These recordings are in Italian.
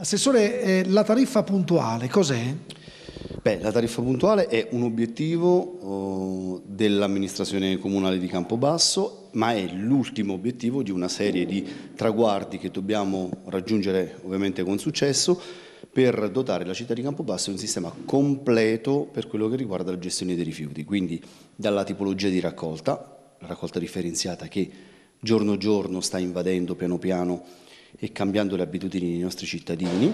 Assessore, eh, la tariffa puntuale cos'è? Beh, la tariffa puntuale è un obiettivo eh, dell'amministrazione comunale di Campobasso ma è l'ultimo obiettivo di una serie di traguardi che dobbiamo raggiungere ovviamente con successo per dotare la città di Campobasso di un sistema completo per quello che riguarda la gestione dei rifiuti, quindi dalla tipologia di raccolta, la raccolta differenziata che giorno giorno sta invadendo piano piano e cambiando le abitudini dei nostri cittadini,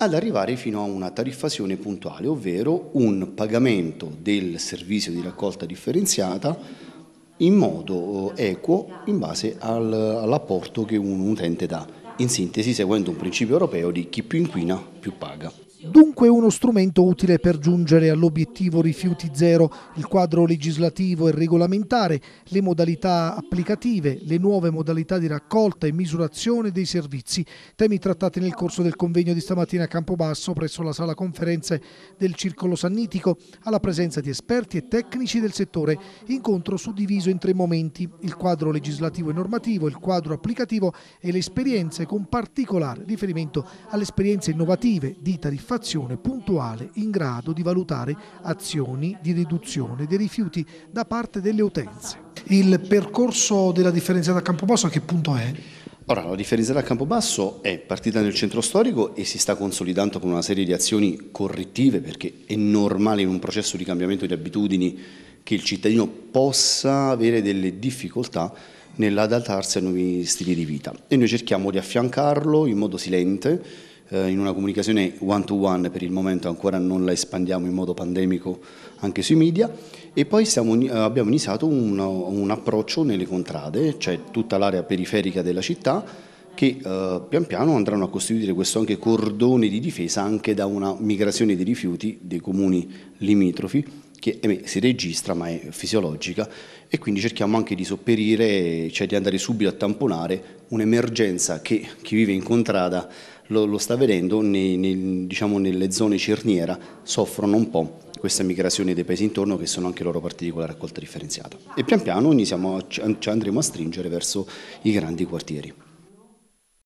ad arrivare fino a una tariffazione puntuale, ovvero un pagamento del servizio di raccolta differenziata in modo eh, equo in base all'apporto che un utente dà, in sintesi seguendo un principio europeo di chi più inquina più paga. Dunque uno strumento utile per giungere all'obiettivo rifiuti zero, il quadro legislativo e regolamentare, le modalità applicative, le nuove modalità di raccolta e misurazione dei servizi, temi trattati nel corso del convegno di stamattina a Campobasso presso la sala conferenze del Circolo Sannitico, alla presenza di esperti e tecnici del settore, incontro suddiviso in tre momenti, il quadro legislativo e normativo, il quadro applicativo e le esperienze con particolare riferimento alle esperienze innovative di tariffazione soddisfazione puntuale in grado di valutare azioni di riduzione dei rifiuti da parte delle utenze. Il percorso della differenziata a Campobasso a che punto è? Ora, la differenziata a Campobasso è partita nel centro storico e si sta consolidando con una serie di azioni correttive perché è normale in un processo di cambiamento di abitudini che il cittadino possa avere delle difficoltà nell'adattarsi a nuovi stili di vita e noi cerchiamo di affiancarlo in modo silente eh, in una comunicazione one to one per il momento ancora non la espandiamo in modo pandemico anche sui media e poi siamo, eh, abbiamo iniziato un, un, approccio nelle contrade, cioè tutta l'area periferica della città che eh, pian piano andranno a costituire questo anche cordone di difesa anche da una migrazione dei rifiuti dei comuni limitrofi che eh, si registra ma è fisiologica e quindi cerchiamo anche di sopperire, cioè di andare subito a tamponare un'emergenza che chi vive in contrada lo, lo sta vedendo, nei, nei, diciamo nelle zone cerniera soffrono un po' questa migrazione dei paesi intorno che sono anche loro parte di quella raccolta differenziata. E pian piano ci andremo a stringere verso i grandi quartieri.